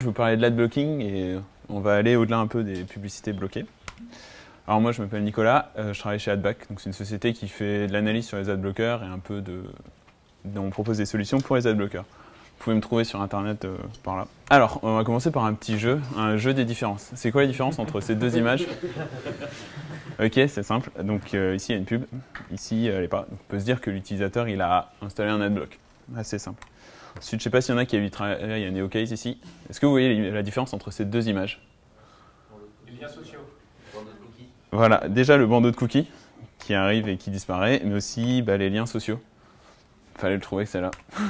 Je vous parler de l'ad blocking et on va aller au-delà un peu des publicités bloquées. Alors moi je m'appelle Nicolas, euh, je travaille chez Adback, donc c'est une société qui fait de l'analyse sur les ad bloqueurs et un peu de... on propose des solutions pour les ad bloqueurs. Vous pouvez me trouver sur Internet euh, par là. Alors, on va commencer par un petit jeu, un jeu des différences. C'est quoi la différence entre ces deux images Ok, c'est simple. Donc euh, ici, il y a une pub. Ici, elle n'est pas. on peut se dire que l'utilisateur, il a installé un adblock. Assez simple. Ensuite, je ne sais pas s'il y en a qui habitent. Il y a NeoCase ici. Est-ce que vous voyez la différence entre ces deux images Les liens sociaux. Voilà, déjà le bandeau de cookies qui arrive et qui disparaît, mais aussi bah, les liens sociaux fallait le trouver celle-là,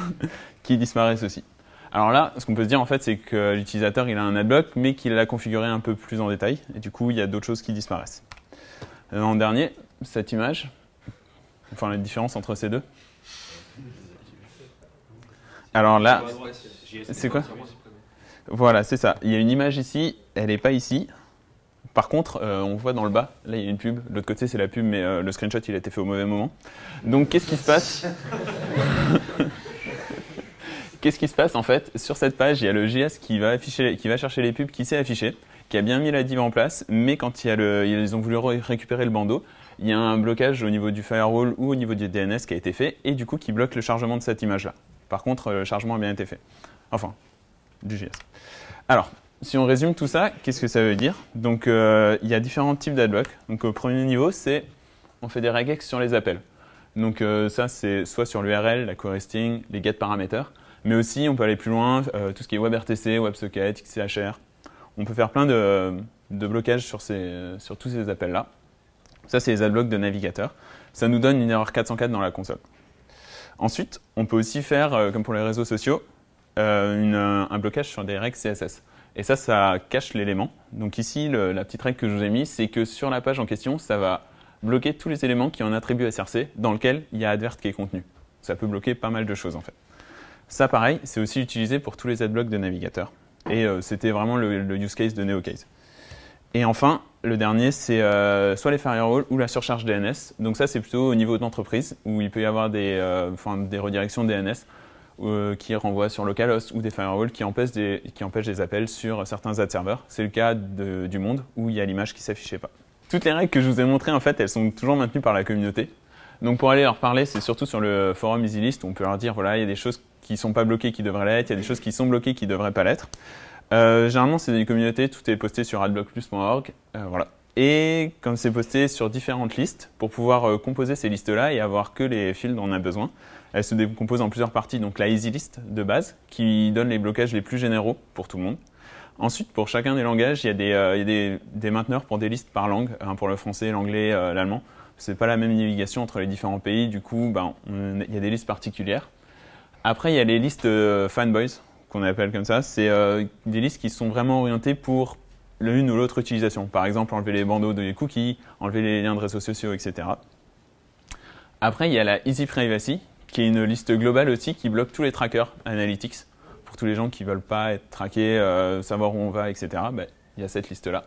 qui disparaissent aussi. Alors là, ce qu'on peut se dire en fait, c'est que l'utilisateur il a un adblock, mais qu'il l'a configuré un peu plus en détail, et du coup il y a d'autres choses qui disparaissent. Euh, en dernier, cette image, enfin la différence entre ces deux. Alors là, c'est quoi Voilà, c'est ça. Il y a une image ici, elle n'est pas ici, par contre, euh, on voit dans le bas, là il y a une pub, l'autre côté c'est la pub, mais euh, le screenshot il a été fait au mauvais moment. Donc qu'est-ce qui se passe Qu'est-ce qui se passe en fait Sur cette page, il y a le JS qui va, afficher, qui va chercher les pubs qui s'est affiché, qui a bien mis la div en place, mais quand il ils ont voulu récupérer le bandeau, il y a un blocage au niveau du firewall ou au niveau du DNS qui a été fait, et du coup qui bloque le chargement de cette image-là. Par contre, euh, le chargement a bien été fait. Enfin, du JS. Alors, si on résume tout ça, qu'est-ce que ça veut dire Donc, euh, il y a différents types d'adblock. Donc, au premier niveau, c'est on fait des regex sur les appels. Donc, euh, ça, c'est soit sur l'URL, la co les get paramètres, mais aussi on peut aller plus loin, euh, tout ce qui est WebRTC, WebSocket, XCHR. On peut faire plein de, blocages sur, sur tous ces appels-là. Ça, c'est les adblocks de navigateur. Ça nous donne une erreur 404 dans la console. Ensuite, on peut aussi faire, comme pour les réseaux sociaux, euh, euh, un blocage sur des règles CSS. Et ça, ça cache l'élément. Donc ici, la petite règle que je vous ai mise, c'est que sur la page en question, ça va bloquer tous les éléments qui ont un attribut SRC dans lequel il y a advert qui est contenu. Ça peut bloquer pas mal de choses en fait. Ça, pareil, c'est aussi utilisé pour tous les adblocks de navigateurs. Et euh, c'était vraiment le, use case de NeoCase. Et enfin, le dernier, c'est soit les firewalls ou la surcharge DNS. Donc ça, c'est plutôt au niveau d'entreprise, où il peut y avoir des, des redirections DNS. Euh, qui renvoient sur localhost ou des firewalls qui empêchent des, appels sur certains ad serveurs. C'est le cas du monde où il y a l'image qui s'affichait pas. Toutes les règles que je vous ai montrées, en fait, elles sont toujours maintenues par la communauté. Donc pour aller leur parler, c'est surtout sur le forum EasyList où on peut leur dire voilà, il y a des choses qui sont pas bloquées qui devraient l'être, il y a des choses qui sont bloquées qui devraient pas l'être. Euh, généralement, c'est des communautés, tout est posté sur adblockplus.org. Euh, voilà. Et comme c'est posté sur différentes listes, pour pouvoir composer ces listes-là et avoir que les fields dont on a besoin, elle se décompose en plusieurs parties, donc la easy list de base, qui donne les blocages les plus généraux pour tout le monde. Ensuite, pour chacun des langages, il y a des, euh, mainteneurs pour des listes par langue, hein, pour le français, l'anglais, euh, l'allemand. Ce n'est pas la même navigation entre les différents pays, du coup, ben, il y a des listes particulières. Après, il y a les listes euh, fanboys, qu'on appelle comme ça. C'est des listes qui sont vraiment orientées pour l'une ou l'autre utilisation. Par exemple, enlever les bandeaux de les cookies, enlever les liens de réseaux sociaux, etc. Après, il y a la Easy Privacy, qui est une liste globale aussi qui bloque tous les trackers analytics. Pour tous les gens qui ne veulent pas être traqués, euh, savoir où on va, etc., ben, il y a cette liste-là.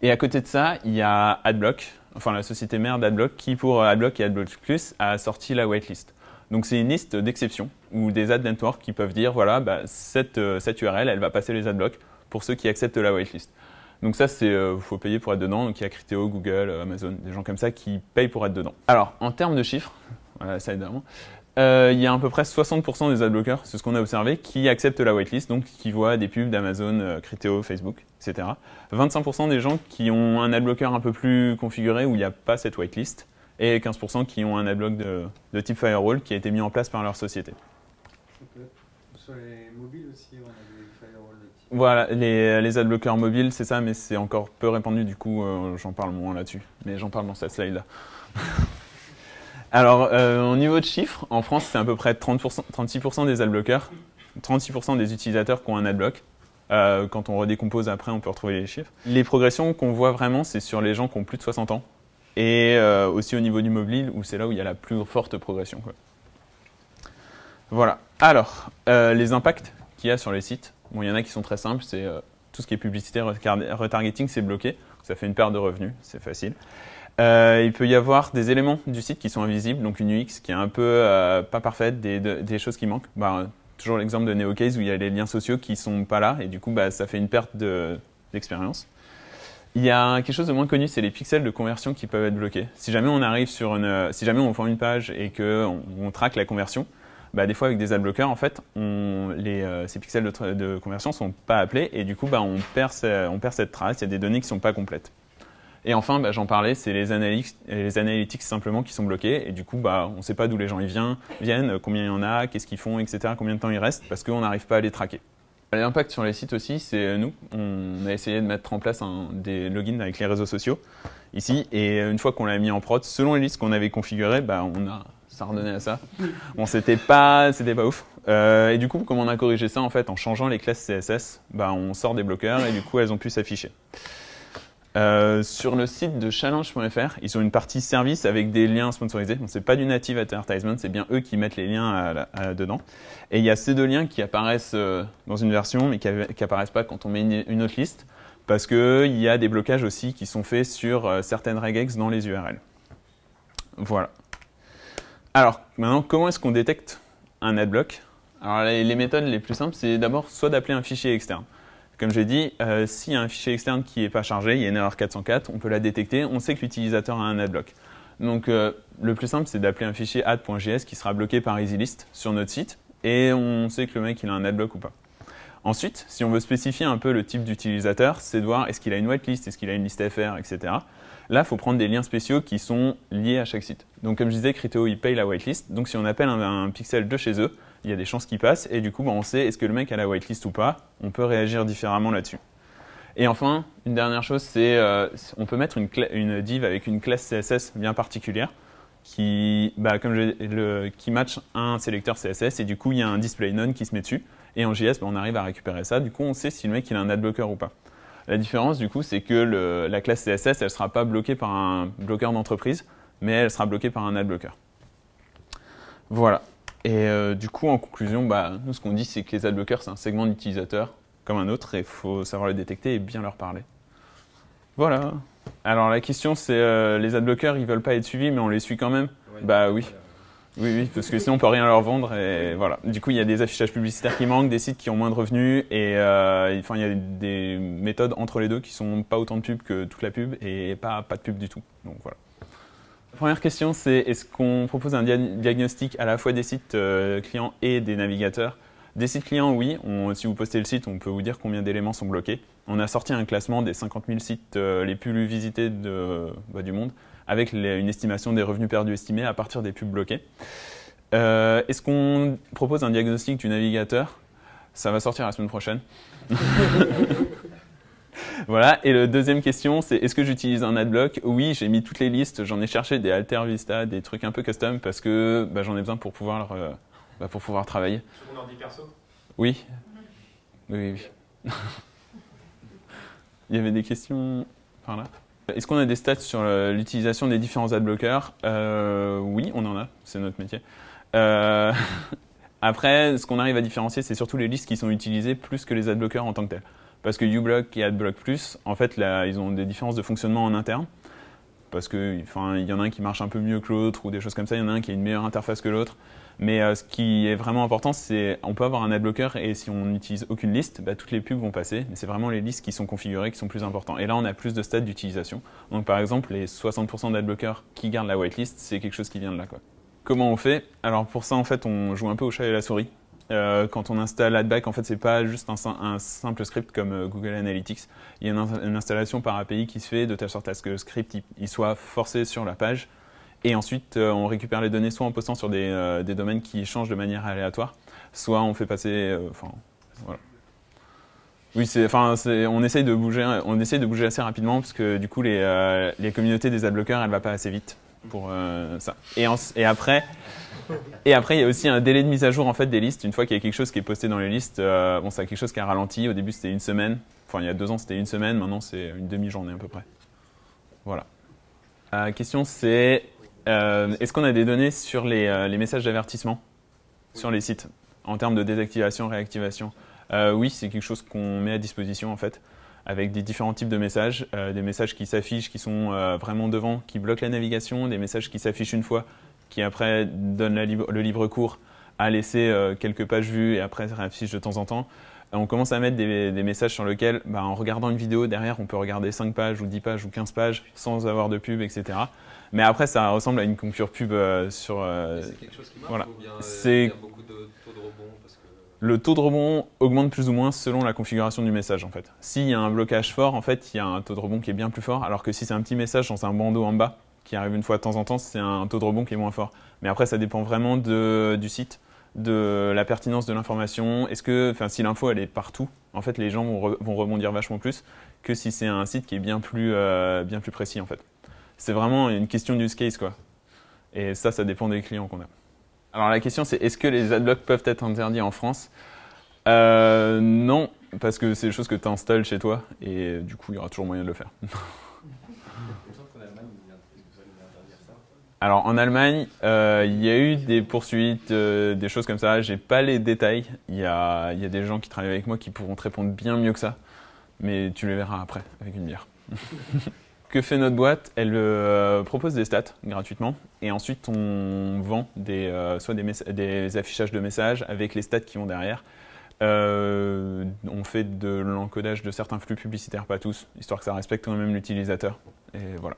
Et à côté de ça, il y a AdBlock, enfin la société mère d'AdBlock, qui pour AdBlock et AdBlock Plus a sorti la whitelist. Donc c'est une liste d'exceptions ou des ad networks qui peuvent dire, voilà, bah, cette, euh, cette URL, elle va passer les adblocks pour ceux qui acceptent la whitelist. Donc ça, c'est euh, faut payer pour être dedans. Donc il y a Criteo, Google, Amazon, des gens comme ça qui payent pour être dedans. Alors en termes de chiffres, ça évidemment, euh, il y a à peu près 60% des adblockers, c'est ce qu'on a observé, qui acceptent la whitelist, donc qui voient des pubs d'Amazon, euh, Criteo, Facebook, etc. 25% des gens qui ont un adblocker un peu plus configuré où il n'y a pas cette whitelist, et 15% qui ont un adblock de, de, type firewall qui a été mis en place par leur société. Sur les mobiles aussi, on a des firewalls de type... Voilà, les, les adblockers mobiles, c'est ça, mais c'est encore peu répandu, du coup, euh, j'en parle moins là-dessus. Mais j'en parle dans cette slide-là. Alors, euh, au niveau de chiffres, en France, c'est à peu près 36% des adblockers, 36% des utilisateurs qui ont un adblock. Euh, quand on redécompose après, on peut retrouver les chiffres. Les progressions qu'on voit vraiment, c'est sur les gens qui ont plus de 60 ans. Et euh, aussi au niveau du mobile, où c'est là où il y a la plus forte progression. Voilà. Alors, euh, les impacts qu'il y a sur les sites. Bon, il y en a qui sont très simples, c'est tout ce qui est publicité, retargeting, c'est bloqué. Ça fait une perte de revenus, c'est facile. Euh, il peut y avoir des éléments du site qui sont invisibles, donc une UX qui est un peu euh, pas parfaite, des, choses qui manquent. Bah, toujours l'exemple de NeoCase où il y a les liens sociaux qui sont pas là et du coup bah, ça fait une perte d'expérience. il y a quelque chose de moins connu, c'est les pixels de conversion qui peuvent être bloqués. Si jamais on arrive sur une, si jamais on forme une page et que on, traque la conversion, bah, des fois avec des ad bloqueurs, en fait, euh, ces pixels de, de, conversion sont pas appelés et du coup, bah, on perd, on perd cette trace. Il y a des données qui sont pas complètes. Et enfin, bah, j'en parlais, c'est les analytics, les simplement qui sont bloqués. Et du coup, bah, on ne sait pas d'où les gens ils viennent, combien il y en a, qu'est-ce qu'ils font, etc., combien de temps ils restent, parce qu'on n'arrive pas à les traquer. L'impact sur les sites aussi, c'est euh, nous, on a essayé de mettre en place des logins avec les réseaux sociaux ici. Et euh, une fois qu'on l'a mis en prod, selon les listes qu'on avait configurées, bah, on a, ça redonnait à ça. Bon, c'était pas, pas ouf. Euh, et du coup, comme on a corrigé ça en fait en changeant les classes CSS, on sort des bloqueurs et du coup, elles ont pu s'afficher. Euh, sur le site de challenge.fr, ils ont une partie service avec des liens sponsorisés. Ce c'est pas du native advertisement, c'est bien eux qui mettent les liens dedans. Et il y a ces deux liens qui apparaissent euh, dans une version, mais qui, n'apparaissent apparaissent pas quand on met une, autre liste, parce qu'il y a des blocages aussi qui sont faits sur euh, certaines regex dans les URL. Voilà. Alors, maintenant, comment est-ce qu'on détecte un adblock Alors, les méthodes les plus simples, c'est d'abord soit d'appeler un fichier externe. Comme j'ai dit, euh, s'il y a un fichier externe qui n'est pas chargé, il y a une erreur 404, on peut la détecter, on sait que l'utilisateur a un adblock. Donc euh, le plus simple, c'est d'appeler un fichier add.js qui sera bloqué par EasyList sur notre site, et on sait que le mec il a un adblock ou pas. Ensuite, si on veut spécifier un peu le type d'utilisateur, c'est de voir est-ce qu'il a une whitelist, est-ce qu'il a une liste FR, etc. Là, il faut prendre des liens spéciaux qui sont liés à chaque site. Donc, comme je disais, Criteo, il paye la whitelist. Donc, si on appelle un, pixel de chez eux, il y a des chances qu'il passe. Et du coup, bah, on sait est-ce que le mec a la whitelist ou pas. On peut réagir différemment là-dessus. Et enfin, une dernière chose, c'est qu'on euh, on peut mettre une, div avec une classe CSS bien particulière qui, bah, comme le, qui match un sélecteur CSS et du coup, il y a un display none qui se met dessus. Et en JS, bah, on arrive à récupérer ça. Du coup, on sait si le mec il a un adblocker ou pas. La différence, du coup, c'est que la classe CSS, elle ne sera pas bloquée par un bloqueur d'entreprise, mais elle sera bloquée par un adblocker. Voilà. Et euh, du coup, en conclusion, bah, nous, ce qu'on dit, c'est que les adblockers, c'est un segment d'utilisateurs comme un autre, et il faut savoir les détecter et bien leur parler. Voilà. Alors, la question, c'est euh, les les adblockers, ils ne veulent pas être suivis, mais on les suit quand même Bah oui. Oui, parce que sinon on peut rien leur vendre et voilà. Du coup, il y a des affichages publicitaires qui manquent, des sites qui ont moins de revenus et euh, il y a des méthodes entre les deux qui sont pas autant de pubs que toute la pub et pas pas de pub du tout. Donc voilà. La première question, c'est est-ce qu'on propose un diagnostic à la fois des sites euh, clients et des navigateurs des sites clients, oui. si vous postez le site, on peut vous dire combien d'éléments sont bloqués. On a sorti un classement des 50 000 sites euh, les plus visités de, bah, du monde, avec une estimation des revenus perdus estimés à partir des pubs bloqués. Euh, est-ce qu'on propose un diagnostic du navigateur Ça va sortir la semaine prochaine. voilà. Et la deuxième question, c'est est-ce que j'utilise un adblock Oui, j'ai mis toutes les listes. J'en ai cherché des Alter Vista, des trucs un peu custom parce que bah, j'en ai besoin pour pouvoir euh, bah, pour pouvoir travailler. Sur ordi perso Oui. Oui, oui, oui. Il y avait des questions par là. Est-ce qu'on a des stats sur euh, l'utilisation des différents adblockers euh, Oui, on en a, c'est notre métier. Euh, après, ce qu'on arrive à différencier, c'est surtout les listes qui sont utilisées plus que les adblockers en tant que tels. Parce que uBlock et AdBlock Plus, en fait, là, ils ont des différences de fonctionnement en interne parce que enfin il y en a un qui marche un peu mieux que l'autre ou des choses comme ça, il y en a un qui a une meilleure interface que l'autre. Mais euh, ce qui est vraiment important, c'est on peut avoir un adblocker et si on n'utilise aucune liste, bah, toutes les pubs vont passer. Mais c'est vraiment les listes qui sont configurées qui sont plus importantes. Et là, on a plus de stades d'utilisation. Donc par exemple, les 60% d'adblockers qui gardent la whitelist, c'est quelque chose qui vient de là. Quoi. Comment on fait Alors pour ça, en fait, on joue un peu au chat et la souris. Euh, quand on installe AdBack, en fait, c'est pas juste un, simple script comme euh, Google Analytics. Il y a une, installation par API qui se fait de telle sorte à ce que le script il, soit forcé sur la page. Et ensuite, euh, on récupère les données soit en postant sur des, domaines qui changent de manière aléatoire, soit on fait passer. voilà. Oui, on essaye de bouger, on essaye de bouger assez rapidement parce que du coup, les, communautés des adblockers, elles ne va pas assez vite pour euh, ça. Et, après, et après, il y a aussi un délai de mise à jour en fait des listes. Une fois qu'il y a quelque chose qui est posté dans les listes, euh, bon, c'est quelque chose qui a ralenti. Au début, c'était une semaine. Enfin, il y a deux ans, c'était une semaine. Maintenant, c'est une demi-journée à peu près. Voilà. La euh, question, c'est euh, est-ce qu'on a des données sur les, messages d'avertissement sur les sites en termes de désactivation, réactivation Oui, c'est quelque chose qu'on met à disposition en fait avec des différents types de messages, euh, des messages qui s'affichent, qui sont euh, vraiment devant, qui bloquent la navigation, des messages qui s'affichent une fois, qui après donnent le libre cours à laisser euh, quelques pages vues et après se réaffichent de temps en temps. On commence à mettre des, messages sur lesquels, bah, en regardant une vidéo, derrière, on peut regarder 5 pages ou 10 pages ou 15 pages sans avoir de pub, etc. Mais après, ça ressemble à une concurrence pub sur... c'est quelque chose qui marche voilà. bien, il y a beaucoup de taux de rebond parce que le taux de rebond augmente plus ou moins selon la configuration du message en fait. S'il y a un blocage fort, en fait, il y a un taux de rebond qui est bien plus fort, alors que si c'est un petit message dans un bandeau en bas qui arrive une fois de temps en temps, c'est un taux de rebond qui est moins fort. Mais après, ça dépend vraiment du site, de la pertinence de l'information. Est-ce que, enfin, si l'info elle est partout, en fait, les gens vont, rebondir vachement plus que si c'est un site qui est bien plus, euh, bien plus précis en fait. C'est vraiment une question use case quoi. Et ça, ça dépend des clients qu'on a. Alors la question c'est est-ce que les adblocks peuvent être interdits en France euh, Non, parce que c'est des choses que tu installes chez toi et du coup il y aura toujours moyen de le faire. Alors en Allemagne, euh, il y a eu des poursuites, euh, des choses comme ça. J'ai pas les détails. Il y, a, il y a des gens qui travaillent avec moi qui pourront te répondre bien mieux que ça. Mais tu les verras après avec une bière. que fait notre boîte Elle euh, propose des stats gratuitement et ensuite on vend des, euh, soit des, affichages de messages avec les stats qui vont derrière. Euh, on fait de l'encodage de certains flux publicitaires, pas tous, histoire que ça respecte quand même l'utilisateur. Et voilà.